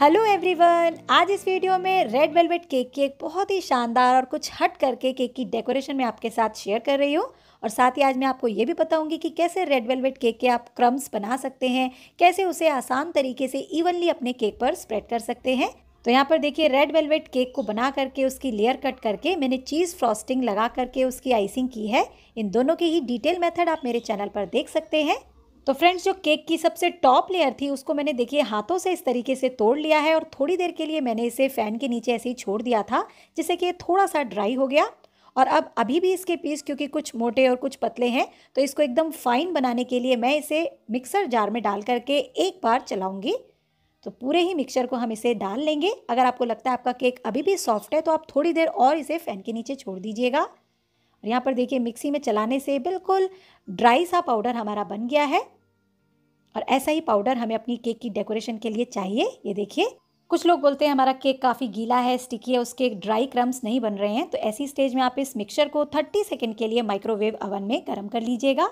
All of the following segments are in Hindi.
हेलो एवरीवन आज इस वीडियो में रेड वेलवेट केक की एक बहुत ही शानदार और कुछ हट करके केक की डेकोरेशन में आपके साथ शेयर कर रही हूँ और साथ ही आज मैं आपको ये भी बताऊंगी कि कैसे रेड वेलवेट केक के आप क्रम्स बना सकते हैं कैसे उसे आसान तरीके से इवनली अपने केक पर स्प्रेड कर सकते हैं तो यहाँ पर देखिए रेड वेलवेट केक को बना करके उसकी लेयर कट करके मैंने चीज़ फ्रॉस्टिंग लगा करके उसकी आइसिंग की है इन दोनों की ही डिटेल मेथड आप मेरे चैनल पर देख सकते हैं तो फ्रेंड्स जो केक की सबसे टॉप लेयर थी उसको मैंने देखिए हाथों से इस तरीके से तोड़ लिया है और थोड़ी देर के लिए मैंने इसे फ़ैन के नीचे ऐसे ही छोड़ दिया था जिससे कि ये थोड़ा सा ड्राई हो गया और अब अभी भी इसके पीस क्योंकि कुछ मोटे और कुछ पतले हैं तो इसको एकदम फाइन बनाने के लिए मैं इसे मिक्सर जार में डाल करके एक बार चलाऊँगी तो पूरे ही मिक्सचर को हम इसे डाल लेंगे अगर आपको लगता है आपका केक अभी भी सॉफ्ट है तो आप थोड़ी देर और इसे फ़ैन के नीचे छोड़ दीजिएगा और यहाँ पर देखिए मिक्सी में चलाने से बिल्कुल ड्राई सा पाउडर हमारा बन गया है और ऐसा ही पाउडर हमें अपनी केक की डेकोरेशन के लिए चाहिए ये देखिए कुछ लोग बोलते हैं हमारा केक काफ़ी गीला है स्टिकी है उसके ड्राई क्रम्स नहीं बन रहे हैं तो ऐसी स्टेज में आप इस मिक्सचर को 30 सेकेंड के लिए माइक्रोवेव ओवन में गर्म कर लीजिएगा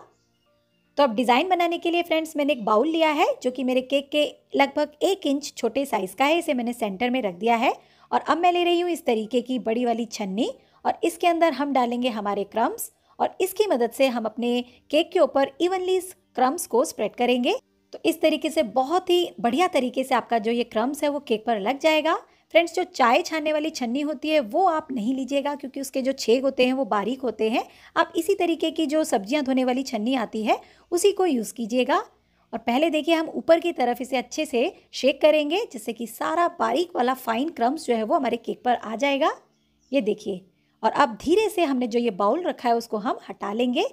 तो अब डिज़ाइन बनाने के लिए फ्रेंड्स मैंने एक बाउल लिया है जो कि मेरे केक के लगभग एक इंच छोटे साइज़ का है इसे मैंने सेंटर में रख दिया है और अब मैं ले रही हूँ इस तरीके की बड़ी वाली छन्नी और इसके अंदर हम डालेंगे हमारे क्रम्स और इसकी मदद से हम अपने केक के ऊपर इवनली क्रम्स को स्प्रेड करेंगे तो इस तरीके से बहुत ही बढ़िया तरीके से आपका जो ये क्रम्स है वो केक पर लग जाएगा फ्रेंड्स जो चाय छानने वाली छन्नी होती है वो आप नहीं लीजिएगा क्योंकि उसके जो छेद होते हैं वो बारीक होते हैं आप इसी तरीके की जो सब्जियां धोने वाली छन्नी आती है उसी को यूज़ कीजिएगा और पहले देखिए हम ऊपर की तरफ इसे अच्छे से शेक करेंगे जिससे कि सारा बारीक वाला फाइन क्रम्स जो है वो हमारे केक पर आ जाएगा ये देखिए और अब धीरे से हमने जो ये बाउल रखा है उसको हम हटा लेंगे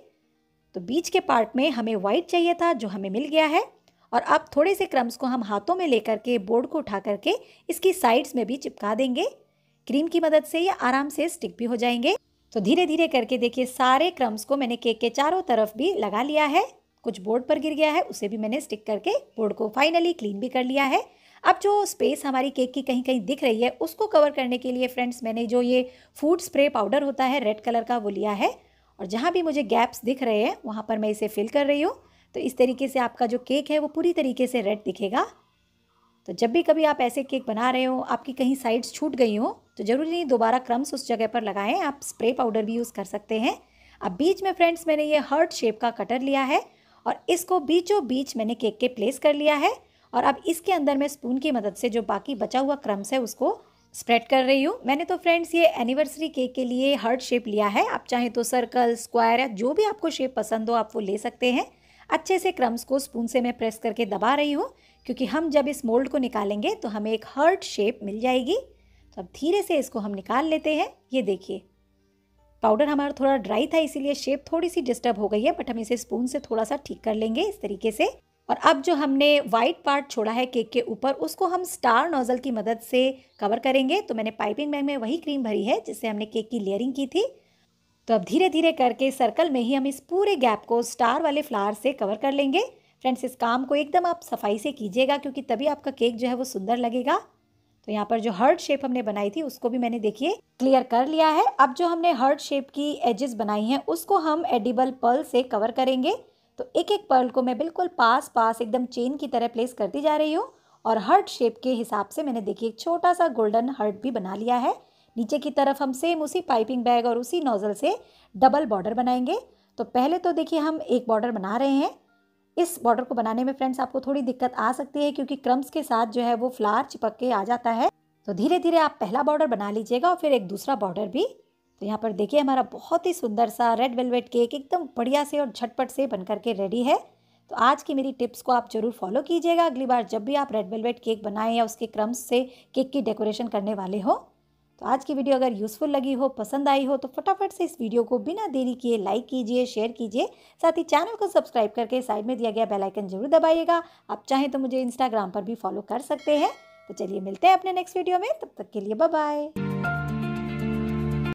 तो बीच के पार्ट में हमें वाइट चाहिए था जो हमें मिल गया है और अब थोड़े से क्रम्स को हम हाथों में लेकर के बोर्ड को उठा करके इसकी साइड्स में भी चिपका देंगे क्रीम की मदद से ये आराम से स्टिक भी हो जाएंगे तो धीरे धीरे करके देखिए सारे क्रम्स को मैंने केक के चारों तरफ भी लगा लिया है कुछ बोर्ड पर गिर गया है उसे भी मैंने स्टिक करके बोर्ड को फाइनली क्लीन भी कर लिया है अब जो स्पेस हमारी केक की कहीं कहीं दिख रही है उसको कवर करने के लिए फ्रेंड्स मैंने जो ये फूड स्प्रे पाउडर होता है रेड कलर का वो लिया है और जहाँ भी मुझे गैप्स दिख रहे हैं वहाँ पर मैं इसे फिल कर रही हूँ तो इस तरीके से आपका जो केक है वो पूरी तरीके से रेड दिखेगा तो जब भी कभी आप ऐसे केक बना रहे हो आपकी कहीं साइड्स छूट गई हो तो ज़रूरी नहीं दोबारा क्रम्स उस जगह पर लगाएं आप स्प्रे पाउडर भी यूज़ कर सकते हैं अब बीच में फ्रेंड्स मैंने ये हर्ट शेप का कटर लिया है और इसको बीचों बीच मैंने केक के प्लेस कर लिया है और अब इसके अंदर मैं स्पून की मदद से जो बाकी बचा हुआ क्रम्स है उसको स्प्रेड कर रही हूँ मैंने तो फ्रेंड्स ये एनिवर्सरी केक के लिए हर्ट शेप लिया है आप चाहें तो सर्कल स्क्वायर या जो भी आपको शेप पसंद हो आप वो ले सकते हैं अच्छे से क्रम्स को स्पून से मैं प्रेस करके दबा रही हूँ क्योंकि हम जब इस मोल्ड को निकालेंगे तो हमें एक हर्ट शेप मिल जाएगी तो अब धीरे से इसको हम निकाल लेते हैं ये देखिए पाउडर हमारा थोड़ा ड्राई था इसीलिए शेप थोड़ी सी डिस्टर्ब हो गई है बट हम इसे स्पून से थोड़ा सा ठीक कर लेंगे इस तरीके से और अब जो हमने वाइट पार्ट छोड़ा है केक के ऊपर उसको हम स्टार नोज़ल की मदद से कवर करेंगे तो मैंने पाइपिंग बैग में वही क्रीम भरी है जिससे हमने केक की लेयरिंग की थी तो अब धीरे धीरे करके सर्कल में ही हम इस पूरे गैप को स्टार वाले फ्लावर से कवर कर लेंगे फ्रेंड्स इस काम को एकदम आप सफाई से कीजिएगा क्योंकि तभी आपका केक जो है वो सुंदर लगेगा तो यहाँ पर जो हर्ट शेप हमने बनाई थी उसको भी मैंने देखिए क्लियर कर लिया है अब जो हमने हर्ट शेप की एजेस बनाई हैं उसको हम एडिबल पर्ल से कवर करेंगे तो एक एक पर्ल को मैं बिल्कुल पास पास एकदम चेन की तरह प्लेस करती जा रही हूँ और हर्ट शेप के हिसाब से मैंने देखिए एक छोटा सा गोल्डन हर्ट भी बना लिया है नीचे की तरफ हम सेम उसी पाइपिंग बैग और उसी नोज़ल से डबल बॉर्डर बनाएंगे तो पहले तो देखिए हम एक बॉर्डर बना रहे हैं इस बॉर्डर को बनाने में फ्रेंड्स आपको थोड़ी दिक्कत आ सकती है क्योंकि क्रम्स के साथ जो है वो फ्लार चिपक के आ जाता है तो धीरे धीरे आप पहला बॉर्डर बना लीजिएगा और फिर एक दूसरा बॉर्डर भी तो यहाँ पर देखिए हमारा बहुत ही सुंदर सा रेड वेलवेट केक एकदम बढ़िया से और झटपट से बन करके रेडी है तो आज की मेरी टिप्स को आप जरूर फॉलो कीजिएगा अगली बार जब भी आप रेड वेलवेट केक बनाएं या उसके क्रम्स से केक की डेकोरेशन करने वाले हो तो आज की वीडियो अगर यूज़फुल लगी हो पसंद आई हो तो फटाफट से इस वीडियो को बिना देरी किए लाइक कीजिए शेयर कीजिए साथ ही चैनल को सब्सक्राइब करके साइड में दिया गया बेल आइकन जरूर दबाइएगा आप चाहें तो मुझे इंस्टाग्राम पर भी फॉलो कर सकते हैं तो चलिए मिलते हैं अपने नेक्स्ट वीडियो में तब तक के लिए बाय